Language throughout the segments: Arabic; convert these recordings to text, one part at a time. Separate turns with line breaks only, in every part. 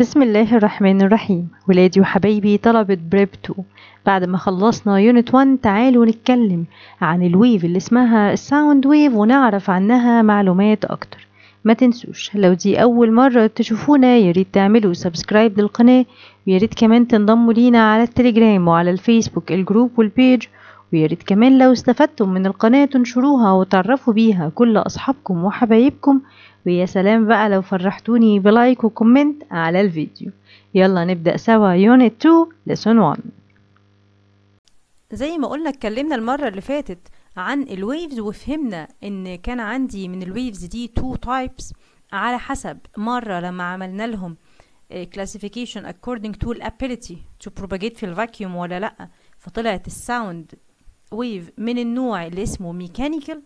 بسم الله الرحمن الرحيم ولادي وحبايبي طلبة بريب 2 بعد ما خلصنا يونت 1 تعالوا نتكلم عن الويف اللي اسمها الساوند ويف ونعرف عنها معلومات أكتر ما تنسوش لو دي أول مرة تشوفونا ياريت تعملوا سبسكرايب للقناة وياريت كمان تنضموا لينا على التليجرام وعلى الفيسبوك الجروب والبيج وياريت كمان لو استفدتم من القناة تنشروها وتعرفوا بيها كل أصحابكم وحبايبكم ويا سلام بقى لو فرحتوني بلايك وكومنت على الفيديو يلا نبدأ سوا يونت 2 لسون 1 زي ما قلنا اتكلمنا المرة اللي فاتت عن الويفز وفهمنا ان كان عندي من الويفز دي تو تايبس على حسب مرة لما عملنا لهم آه، classification according to the ability to propagate في الفاكيوم ولا لأ فطلعت الساوند ويف من النوع اللي اسمه ميكانيكال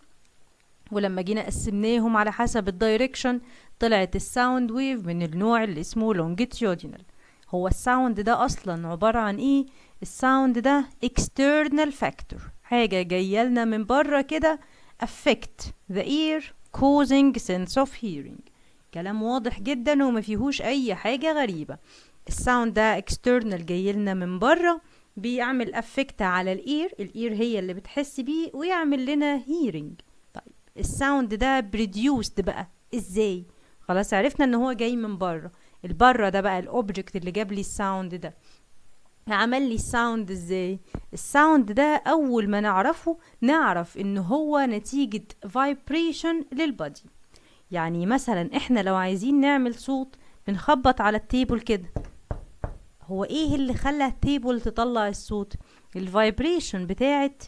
ولما جينا قسمناهم على حسب الدايركشن طلعت الساوند ويف من النوع اللي اسمه لونجيتيودينال هو الساوند ده اصلا عباره عن ايه الساوند ده external factor حاجه جايه لنا من بره كده affect the ear causing sense of hearing كلام واضح جدا وما فيهوش اي حاجه غريبه الساوند ده external جاي لنا من بره بيعمل افكت على الاير الاير هي اللي بتحس بيه ويعمل لنا hearing الساوند ده بريديوسد بقى ازاي خلاص عرفنا ان هو جاي من بره البره ده بقى الاوبجكت اللي جاب لي الساوند ده عمل لي الساوند ازاي الساوند ده اول ما نعرفه نعرف ان هو نتيجة فايبريشن للبادي يعني مثلا احنا لو عايزين نعمل صوت بنخبط على التيبل كده هو ايه اللي خلى التيبل تطلع الصوت الفايبريشن بتاعت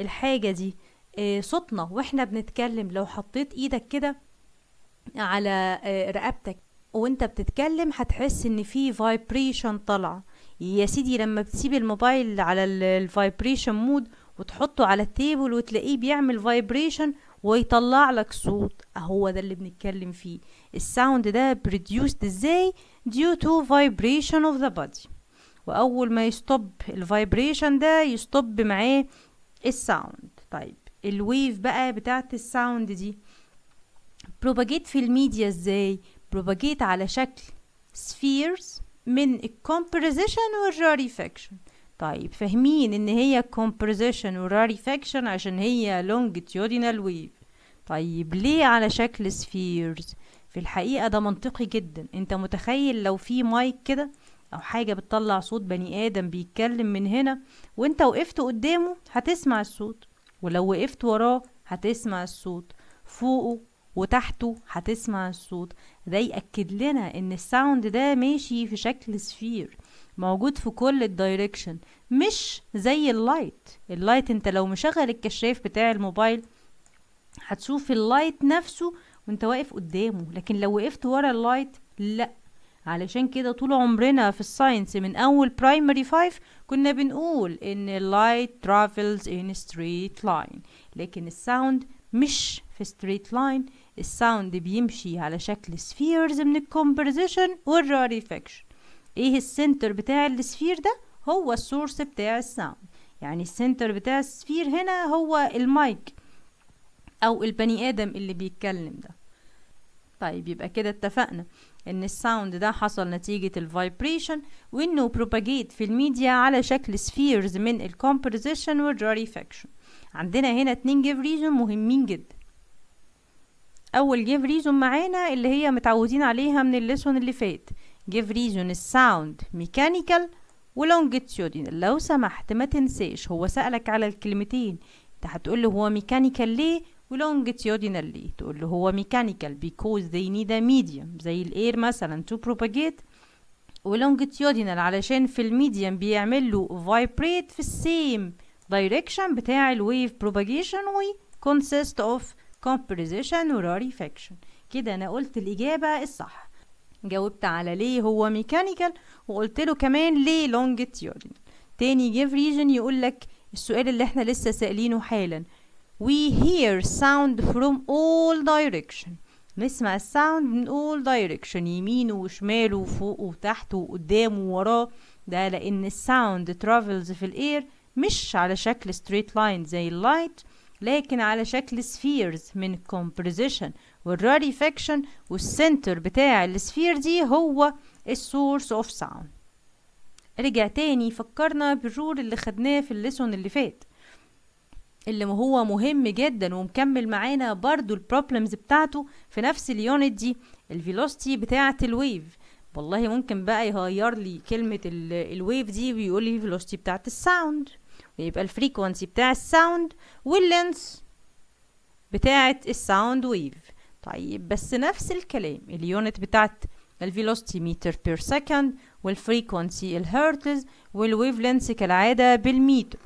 الحاجة دي آه، صوتنا واحنا بنتكلم لو حطيت ايدك كده على آه، رقبتك وانت بتتكلم هتحس ان في فايبريشن طالعه يا سيدي لما بتسيب الموبايل على الفايبريشن مود وتحطه على التيبل وتلاقيه بيعمل فايبريشن ويطلع لك صوت هو ده اللي بنتكلم فيه الساوند ده produced ازاي due to vibration of the body واول ما يستوب الفايبريشن ده يستوب معاه الساوند طيب الويف بقى بتاعت الساوند دي بروباجيت في الميديا ازاي بروباجيت على شكل سفيرز من الكومبريزيشن والراريفاكشن طيب فاهمين ان هي كومبريزيشن والراريفاكشن عشان هي longitudinal ويف طيب ليه على شكل سفيرز في الحقيقة ده منطقي جدا انت متخيل لو في مايك كده او حاجة بتطلع صوت بني ادم بيتكلم من هنا وانت وقفت قدامه هتسمع الصوت ولو وقفت وراه هتسمع الصوت فوقه وتحته هتسمع الصوت ده يأكد لنا ان الساوند ده ماشي في شكل سفير موجود في كل الدايركشن مش زي اللايت اللايت انت لو مشغل الكشاف بتاع الموبايل هتشوف اللايت نفسه وانت واقف قدامه لكن لو وقفت ورا اللايت لا علشان كده طول عمرنا في الساينس من اول برايمري 5 كنا بنقول ان اللايت ترافلز ان ستريت لاين لكن الساوند مش في ستريت لاين الساوند بيمشي على شكل سفيرز من الكومبوزيشن والراريفكشن ايه السنتر بتاع السفير ده هو السورس بتاع الساوند يعني السنتر بتاع السفير هنا هو المايك او البني ادم اللي بيتكلم ده طيب يبقى كده اتفقنا ان الساوند ده حصل نتيجة الفايبريشن وانه بروباجيت في الميديا على شكل سفيرز من الكومبريشن والراريفاكشن عندنا هنا اتنين جيف ريزون مهمين جدا اول جيف ريزون معانا اللي هي متعودين عليها من الليسون اللي فات جيف ريزون الساوند ميكانيكال ولونجيتيودينال لو سمحت ما تنساش هو سألك على الكلمتين انت هتقول له هو ميكانيكال ليه ولونجيتيودينالي تقول له هو ميكانيكال because they need a medium زي الاير مثلا to propagate ولونجتيودينال علشان في الميديم بيعمل له vibrate في السيم direction بتاع الويف propagation و consist of compression و rarefaction كده انا قلت الاجابه الصح جاوبت على ليه هو ميكانيكال وقلت له كمان ليه لونجتيودينال تاني جيف ريجن يقول لك السؤال اللي احنا لسه سائلينه حالا we hear sound from all direction نسمع الساوند من all direction يمينه وشماله وفوقه وتحته وقدامه ووراه ده لأن الساوند travels في الإير مش على شكل straight line زي اللايت لكن على شكل spheres من composition والراريفاكشن والسنتر بتاع السفير دي هو السورس اوف ساوند رجع تاني فكرنا بالرول اللي خدناه في الليسون اللي فات اللي هو مهم جدا ومكمل معانا برضو البروبلمز بتاعته في نفس اليونت دي الفيلوستي بتاعة الويف والله ممكن بقى يغير لي كلمة الويف دي ويقول لي الفيلوستي بتاعة الساوند ويبقى الفريكونسي بتاع الساوند واللينس بتاعة الساوند ويف طيب بس نفس الكلام اليونت بتاعة الفيلوستي متر بير سكند والفريكونسي الهرتز والويف لينس كالعادة بالميتر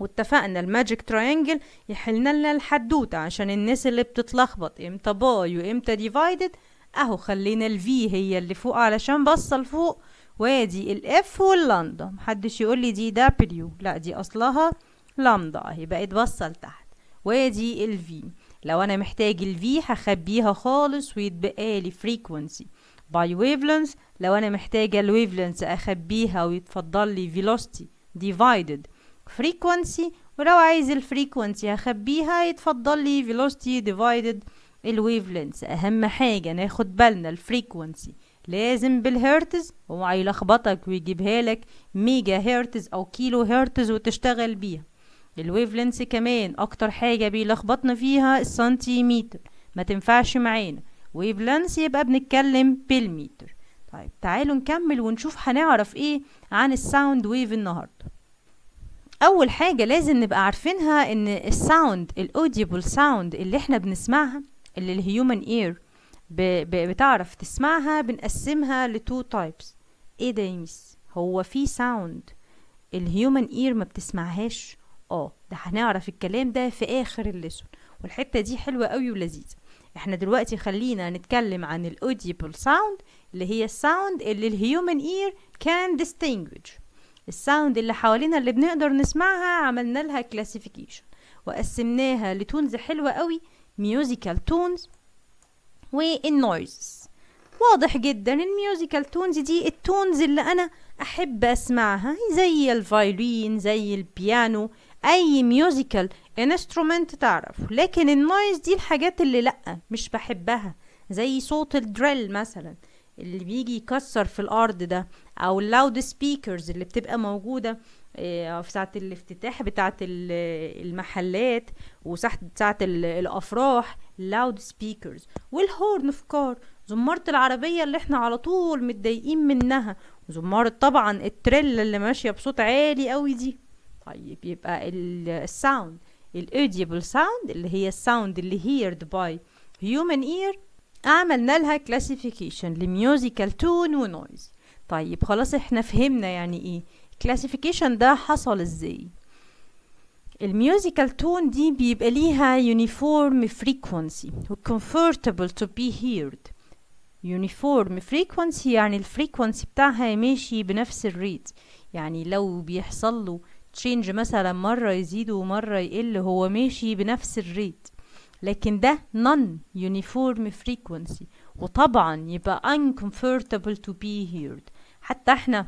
واتفقنا الماجيك تراينجل يحلنا لنا الحدوتة عشان الناس اللي بتتلخبط امتى باي وامتى ديفايدد اهو خلينا الفي هي اللي فوق علشان باصة لفوق وادي الاف واللندا محدش يقول لي دي دبليو لا دي اصلها لامدا اهي بقت باصة لتحت وادي الفي لو انا محتاج الفي هخبيها خالص ويتبقى لي فريكونسي باي ويفلنس لو انا محتاجة الويفلنس اخبيها ويتفضل لي فيلوستي ديفايدد frequency ولو عايز الفريكونسي هخبيها يتفضل لي velocity divided الويف لينث اهم حاجه ناخد بالنا الفريكونسي لازم بالهرتز هو يلخبطك ويجيبها لك ميجا هرتز او كيلو هرتز وتشتغل بيها الويف لينث كمان اكتر حاجه بيلخبطنا فيها السنتيمتر ما تنفعش معانا ويف يبقى بنتكلم بالمتر طيب تعالوا نكمل ونشوف هنعرف ايه عن الساوند ويف النهارده اول حاجه لازم نبقى عارفينها ان الساوند الاوديبل ساوند اللي احنا بنسمعها اللي الهيومن اير بتعرف تسمعها بنقسمها لتو تايبس ايه ده يمس هو في ساوند الهيومن اير ما بتسمعهاش اه ده هنعرف الكلام ده في اخر الليسون والحته دي حلوه قوي ولذيذه احنا دلوقتي خلينا نتكلم عن الاوديبل ساوند اللي هي الساوند اللي الهيومن اير كان distinguish الساوند اللي حوالينا اللي بنقدر نسمعها عملنا لها كلاسيفيكيشن وقسمناها لتونز حلوة قوي ميوزيكال تونز والنويزز واضح جدا الميوزيكال تونز دي التونز اللي انا احب اسمعها زي الفايولين زي البيانو اي ميوزيكال انسترومنت تعرف لكن النويز دي الحاجات اللي لا مش بحبها زي صوت الدريل مثلا اللي بيجي يكسر في الارض ده او اللاود سبيكرز اللي بتبقى موجوده آه، في ساعة الافتتاح بتاعة المحلات وساعة الأفراح لاود سبيكرز والهورن في كار زمارة العربية اللي احنا على طول متضايقين منها وزمارة طبعا التريلا اللي ماشية بصوت عالي قوي دي طيب يبقى الساوند الاوديبل ساوند اللي هي الساوند اللي هيرد باي هيومن اير عملنا لها كلاسيفيكيشن لميوزيكال تون ونويز طيب خلاص احنا فهمنا يعني ايه كلاسيفيكيشن ده حصل ازاي الميوزيكال تون دي بيبقى ليها يونيفورم فريكونسي comfortable تو بي هيرد يونيفورم frequency يعني الفريكونسي بتاعها ماشي بنفس الريت يعني لو بيحصل له تشينج مثلا مرة يزيد ومرة يقل هو ماشي بنفس الريت لكن ده non uniform frequency وطبعا يبقى uncomfortable to be heard حتى احنا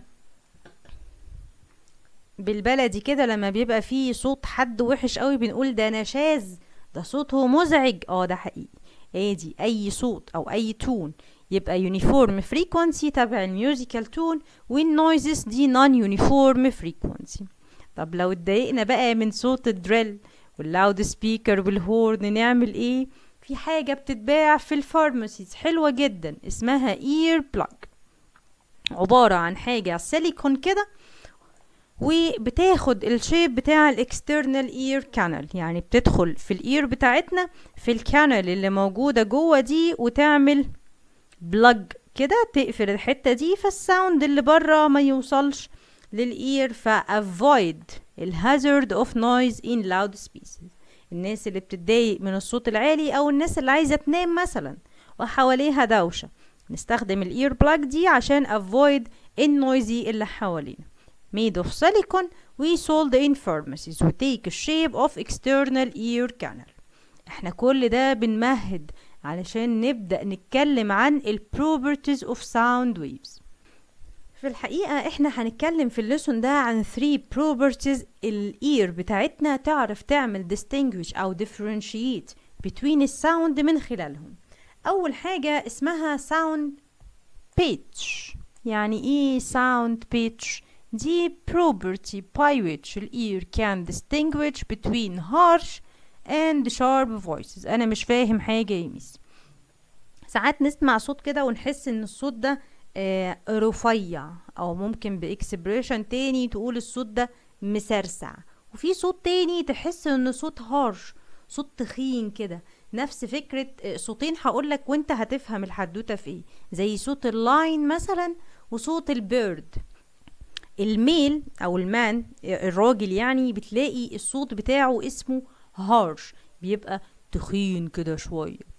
بالبلدي كده لما بيبقى فيه صوت حد وحش قوي بنقول ده نشاز ده صوته مزعج اه ده حقيقي ادي إيه اي صوت او اي تون يبقى uniform frequency تبع الميوزيكال تون والنويزز دي non uniform frequency طب لو اتضايقنا بقى من صوت الدريل واللاود سبيكر والهورن نعمل ايه في حاجة بتتباع في الفارماسيز حلوة جدا اسمها اير بلاك عبارة عن حاجة سيليكون كده وبتاخد الشيب بتاع الاكسترنال اير كانال يعني بتدخل في الاير بتاعتنا في الكانال اللي موجودة جوه دي وتعمل بلاج كده تقفل الحتة دي فالساوند اللي بره ما يوصلش للاير فافويد الهازارد اوف نويز ان لاود سبيسز الناس اللي بتتضايق من الصوت العالي او الناس اللي عايزه تنام مثلا وحواليها دوشه نستخدم الاير بلاك دي عشان افويد النويزي اللي حوالينا ميد اوف سيليكون وي سولد ان فارماسيز وتيك الشيب اوف اكسترنال اير كانال احنا كل ده بنمهد علشان نبدأ نتكلم عن البروبرتيز properties of sound waves في الحقيقة احنا هنتكلم في الليسون ده عن 3 properties الاير بتاعتنا تعرف تعمل distinguish او differentiate between الساوند من خلالهم اول حاجة اسمها sound pitch يعني ايه sound pitch دي property by which الاير can distinguish between harsh and sharp voices انا مش فاهم حاجة يا ميس ساعات نسمع صوت كده ونحس ان الصوت ده آه، رفيع او ممكن باكسبريشن تاني تقول الصوت ده مسرسع وفي صوت تاني تحس ان صوت هارش صوت تخين كده نفس فكرة آه، صوتين هقولك وانت هتفهم الحدوتة في ايه زي صوت اللاين مثلا وصوت البيرد الميل او المان آه، الراجل يعني بتلاقي الصوت بتاعه اسمه هارش بيبقى تخين كده شوية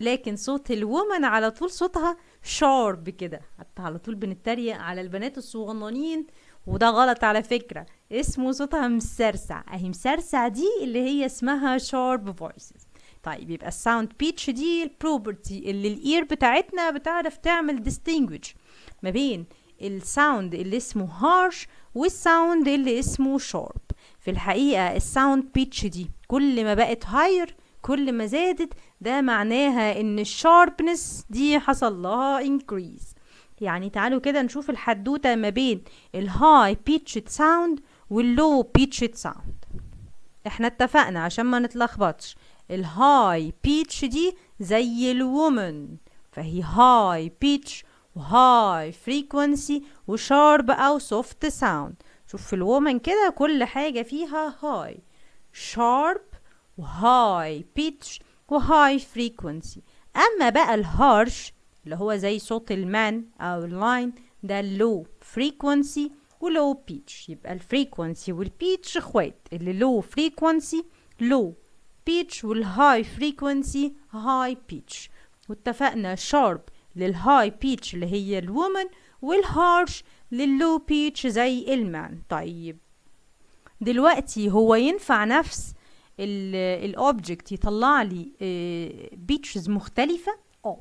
لكن صوت الومن على طول صوتها شارب كده حتى على طول بنتريق على البنات الصغنانين وده غلط على فكرة اسمه صوتها مسرسع اهي مسرسع دي اللي هي اسمها شارب فويسز طيب يبقى الساوند بيتش دي البروبرتي اللي الاير بتاعتنا بتعرف تعمل ديستينجوش ما بين الساوند اللي اسمه هارش والساوند اللي اسمه شارب في الحقيقة الساوند بيتش دي كل ما بقت هاير كل ما زادت ده معناها ان الشاربنس دي حصل لها increase يعني تعالوا كده نشوف الحدوتة ما بين الهاي pitched sound واللو pitched sound احنا اتفقنا عشان ما نتلخبطش الهاي بيتش دي زي الومن فهي هاي بيتش وهاي فريكوانسي وشارب او سوفت ساوند شوف في الومن كده كل حاجة فيها هاي شارب وهاي بيتش وهاي فريكونسي اما بقى الهارش اللي هو زي صوت المان او اللاين ده لو فريكونسي ولو بيتش يبقى الفريكونسي والبيتش اخوات اللي لو فريكونسي لو بيتش والهاي فريكونسي هاي بيتش واتفقنا شارب للهاي بيتش اللي هي الومن والهارش للو بيتش زي المان طيب دلوقتي هو ينفع نفس الاوبجكت يطلع لي بيتشز آه، مختلفه اه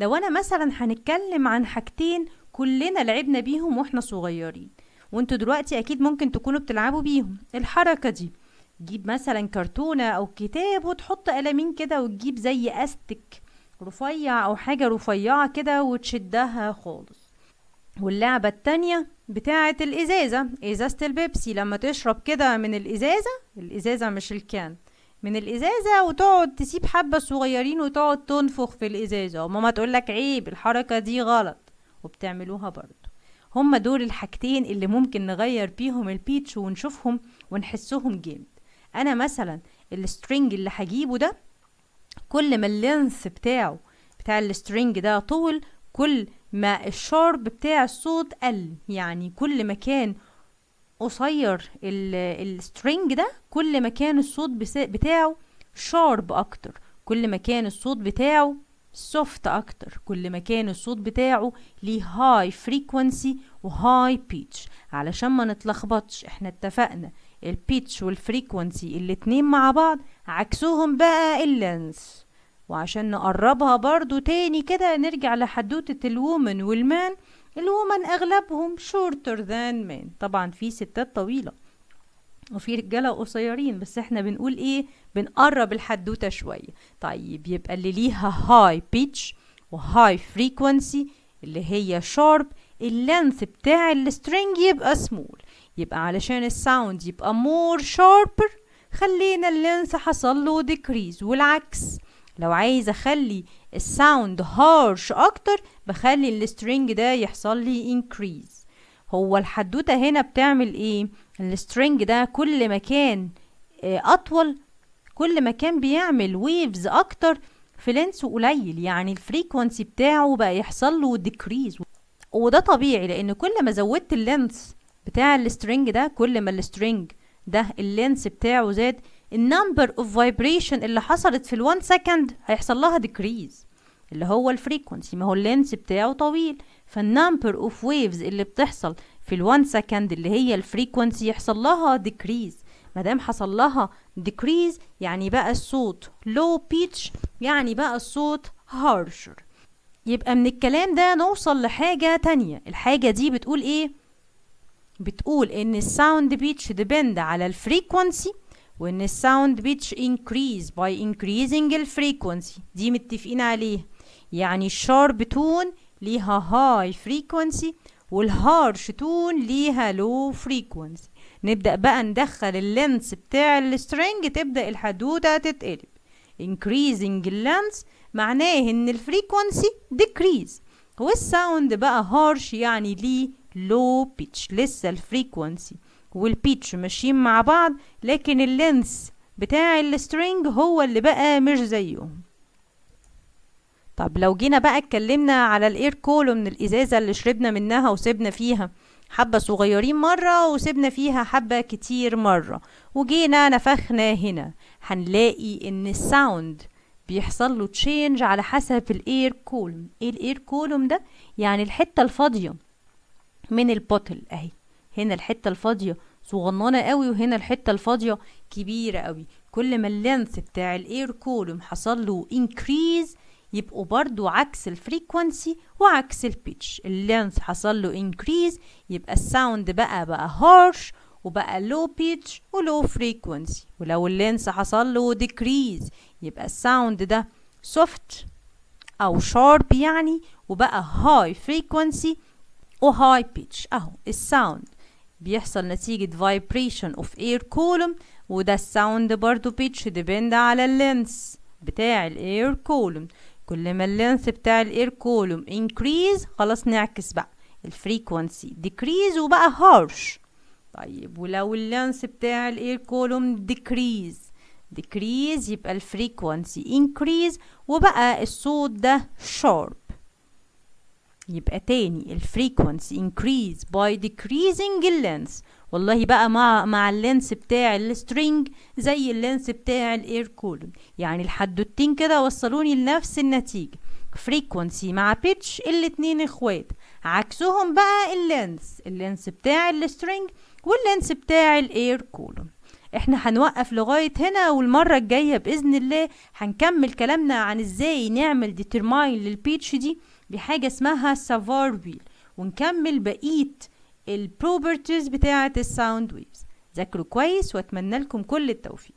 لو انا مثلا هنتكلم عن حاجتين كلنا لعبنا بيهم واحنا صغيرين وانتوا دلوقتي اكيد ممكن تكونوا بتلعبوا بيهم الحركه دي تجيب مثلا كرتونه او كتاب وتحط قلمين كده وتجيب زي استك رفيع او حاجه رفيعه كده وتشدها خالص واللعبه التانيه بتاعة الإزازة إزازة البيبسي لما تشرب كده من الإزازة الإزازة مش الكان من الإزازة وتقعد تسيب حبة صغيرين وتقعد تنفخ في الإزازة وماما تقولك عيب الحركة دي غلط وبتعملوها برضو هما دول الحاجتين اللي ممكن نغير بيهم البيتش ونشوفهم ونحسهم جامد أنا مثلا السترينج اللي هجيبه ده كل ما اللينث بتاعه بتاع السترينج ده طول كل ما الشارب بتاع الصوت قل يعني كل ما كان قصير السترينج ده كل ما كان الصوت بتاعه شارب اكتر كل ما كان الصوت بتاعه سوفت اكتر كل ما كان الصوت بتاعه ليه هاي فريكوانسي وهاي بيتش علشان ما نتلخبطش احنا اتفقنا البيتش والفريكوانسي الاتنين مع بعض عكسهم بقى اللينس وعشان نقربها برضو تاني كده نرجع لحدوتة الومن والمان الومن أغلبهم شورتر ذان مان طبعا في ستات طويلة وفي رجالة قصيرين بس احنا بنقول ايه بنقرب الحدوتة شوية طيب يبقى اللي ليها هاي بيتش وهاي فريكونسي اللي هي شارب اللينث بتاع السترينج يبقى سمول يبقى علشان الساوند يبقى مور شاربر خلينا اللينث حصل له ديكريز والعكس لو عايز اخلي الساوند هارش اكتر بخلي السترينج ده يحصل لي انكريز هو الحدوته هنا بتعمل ايه السترينج ده كل ما كان آه، اطول كل ما كان بيعمل ويفز اكتر في لينس قليل يعني الفريكونسي بتاعه بقى يحصل له ديكريز وده طبيعي لان كل ما زودت اللينس بتاع السترينج ده كل ما السترينج ده اللينس بتاعه زاد النمبر اوف فايبريشن اللي حصلت في ال one سكند هيحصل لها ديكريز اللي هو frequency ما هو اللينس بتاعه طويل فالنمبر اوف ويفز اللي بتحصل في ال one سكند اللي هي frequency يحصل لها ديكريز ما دام حصل لها ديكريز يعني بقى الصوت لو بيتش يعني بقى الصوت هارشر يبقى من الكلام ده نوصل لحاجة تانية الحاجة دي بتقول ايه بتقول ان الساوند بيتش ديبند على الفريكونسي وان الساوند بيتش increase by increasing الفريكونسي دي متفقين عليه يعني الشارب تون ليها هاي فريكونسي والهارش تون ليها لو فريكونسي نبدأ بقى ندخل اللينس بتاع السترينج تبدأ الحدودة تتقلب increasing اللينس معناه ان الفريكونسي decrease والساوند بقى هارش يعني ليه لو بيتش لسه الفريكونسي والبيتش ماشيين مع بعض لكن اللينس بتاع السترينج هو اللي بقى مش زيهم طب لو جينا بقى اتكلمنا على الاير من الازازه اللي شربنا منها وسبنا فيها حبة صغيرين مرة وسبنا فيها حبة كتير مرة وجينا نفخنا هنا هنلاقي ان الساوند بيحصل له تشينج على حسب الاير كولوم ايه الاير كولوم ده يعني الحتة الفاضية من البوتل اهي هنا الحتة الفاضية صغننه قوي وهنا الحته الفاضيه كبيره قوي كل ما اللينث بتاع الاير كولوم حصل له انكريز يبقوا برضو عكس الفريكوانسي وعكس البيتش اللينث حصل له انكريز يبقى الساوند بقى بقى هارش وبقى لو بيتش ولو فريكوانسي ولو اللينث حصل له ديكريز يبقى الساوند ده سوفت او شارب يعني وبقى هاي فريكوانسي وهاي بيتش اهو الساوند بيحصل نتيجة vibration of air column وده الساوند برضو pitch depend على اللينس بتاع الاير كولوم كل ما اللينس بتاع الاير كولوم increase خلاص نعكس بقى الفريكوانسي decrease وبقى harsh طيب ولو اللينس بتاع الاير كولوم decrease decrease يبقى الفريكوانسي increase وبقى الصوت ده sharp يبقى تاني الفريكونسي increase by decreasing اللينس والله بقى مع مع اللينس بتاع السترينج زي اللينس بتاع الاير كولوم يعني الحدوتين كده وصلوني لنفس النتيجه فريكونسي مع بيتش الاتنين اخوات عكسهم بقى اللينس اللينس بتاع السترينج واللينس بتاع الاير كولوم احنا هنوقف لغاية هنا والمرة الجاية بإذن الله هنكمل كلامنا عن ازاي نعمل ديترماين للبيتش دي بحاجة اسمها سافار ويل ونكمل بقية البروبرتيز بتاعة الساوند ويفز ذاكروا كويس واتمنى لكم كل التوفيق